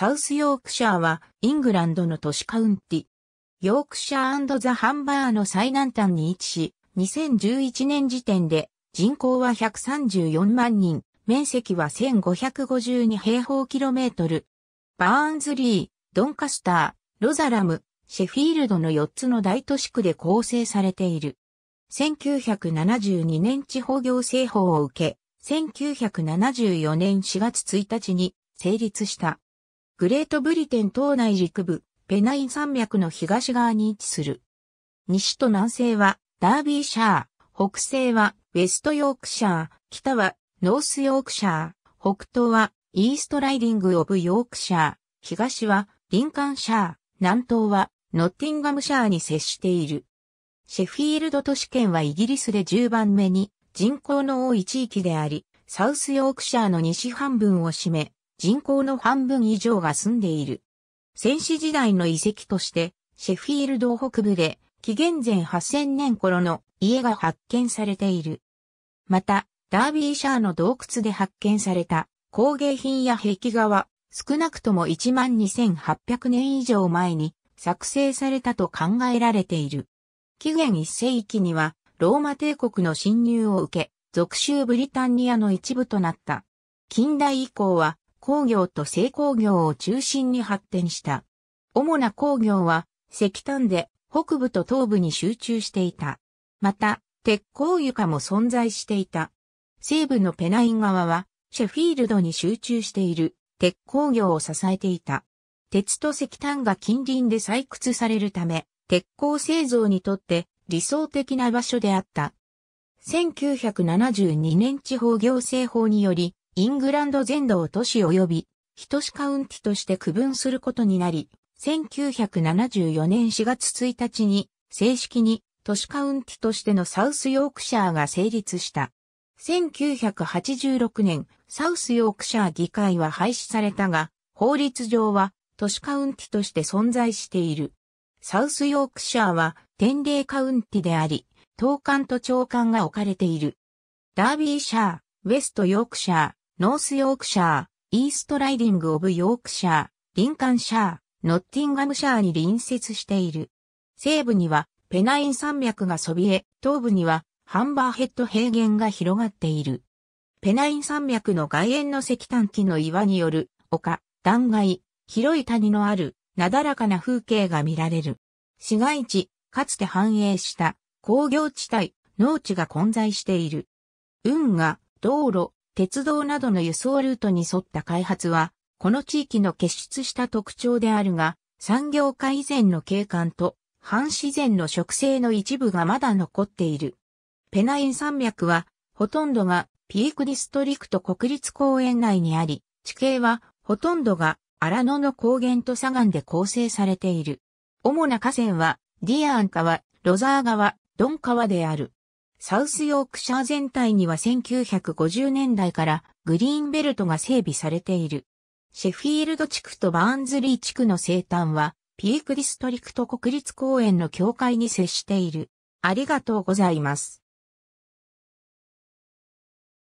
サウスヨークシャーはイングランドの都市カウンティ。ヨークシャーザ・ハンバーの最南端に位置し、2011年時点で人口は134万人、面積は1552平方キロメートル。バーンズリー、ドンカスター、ロザラム、シェフィールドの4つの大都市区で構成されている。1972年地方行政法を受け、1974年4月1日に成立した。グレートブリテン島内陸部、ペナイン山脈の東側に位置する。西と南西はダービーシャー、北西はウェストヨークシャー、北はノースヨークシャー、北東はイーストライディング・オブ・ヨークシャー、東はリンカンシャー、南東はノッティンガムシャーに接している。シェフィールド都市圏はイギリスで10番目に人口の多い地域であり、サウスヨークシャーの西半分を占め、人口の半分以上が住んでいる。戦死時代の遺跡として、シェフィールド北部で、紀元前8000年頃の家が発見されている。また、ダービーシャーの洞窟で発見された工芸品や壁画は、少なくとも12,800年以上前に作成されたと考えられている。紀元1世紀には、ローマ帝国の侵入を受け、属州ブリタンニアの一部となった。近代以降は、工業と製工業を中心に発展した。主な工業は石炭で北部と東部に集中していた。また、鉄鋼床も存在していた。西部のペナイン側はシェフィールドに集中している鉄鋼業を支えていた。鉄と石炭が近隣で採掘されるため、鉄鋼製造にとって理想的な場所であった。1972年地方行政法により、イングランド全土を都市及び、人市カウンティとして区分することになり、1974年4月1日に、正式に都市カウンティとしてのサウスヨークシャーが成立した。1986年、サウスヨークシャー議会は廃止されたが、法律上は都市カウンティとして存在している。サウスヨークシャーは天霊カウンティであり、東官と長官が置かれている。ダービーシャー、ウェストヨークシャー、ノースヨークシャー、イーストライディングオブヨークシャー、リンカンシャー、ノッティンガムシャーに隣接している。西部にはペナイン山脈がそびえ、東部にはハンバーヘッド平原が広がっている。ペナイン山脈の外縁の石炭機の岩による丘、断崖、広い谷のある、なだらかな風景が見られる。市街地、かつて繁栄した工業地帯、農地が混在している。運河、道路、鉄道などの輸送ルートに沿った開発は、この地域の結出した特徴であるが、産業化以前の景観と、半自然の植生の一部がまだ残っている。ペナイン山脈は、ほとんどがピークディストリクト国立公園内にあり、地形はほとんどが荒野の高原と砂岩で構成されている。主な河川は、ディアン川、ロザー川、ドン川である。サウスヨークシャー全体には1950年代からグリーンベルトが整備されている。シェフィールド地区とバーンズリー地区の生誕は、ピークディストリクト国立公園の境界に接している。ありがとうございます。